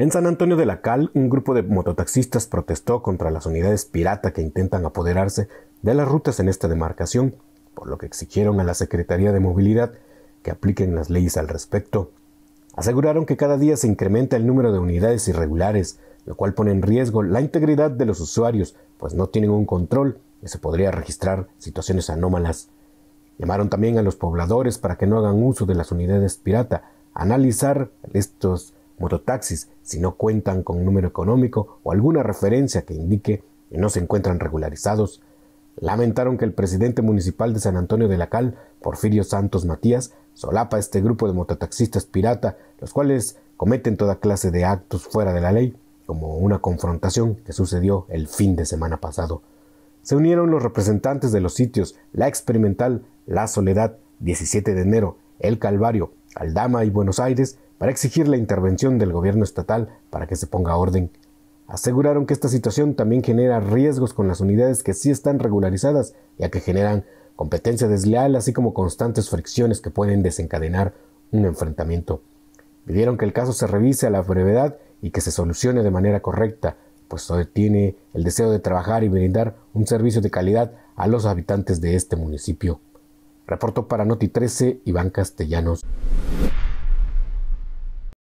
En San Antonio de la Cal, un grupo de mototaxistas protestó contra las unidades pirata que intentan apoderarse de las rutas en esta demarcación, por lo que exigieron a la Secretaría de Movilidad que apliquen las leyes al respecto. Aseguraron que cada día se incrementa el número de unidades irregulares, lo cual pone en riesgo la integridad de los usuarios, pues no tienen un control y se podría registrar situaciones anómalas. Llamaron también a los pobladores para que no hagan uso de las unidades pirata, analizar estos mototaxis si no cuentan con número económico o alguna referencia que indique que no se encuentran regularizados. Lamentaron que el presidente municipal de San Antonio de la Cal, Porfirio Santos Matías, solapa este grupo de mototaxistas pirata, los cuales cometen toda clase de actos fuera de la ley, como una confrontación que sucedió el fin de semana pasado. Se unieron los representantes de los sitios La Experimental, La Soledad, 17 de enero, El Calvario, Aldama y Buenos Aires para exigir la intervención del gobierno estatal para que se ponga orden. Aseguraron que esta situación también genera riesgos con las unidades que sí están regularizadas, ya que generan competencia desleal, así como constantes fricciones que pueden desencadenar un enfrentamiento. Pidieron que el caso se revise a la brevedad y que se solucione de manera correcta, pues tiene el deseo de trabajar y brindar un servicio de calidad a los habitantes de este municipio. Reporto para Noti 13 Iván Castellanos.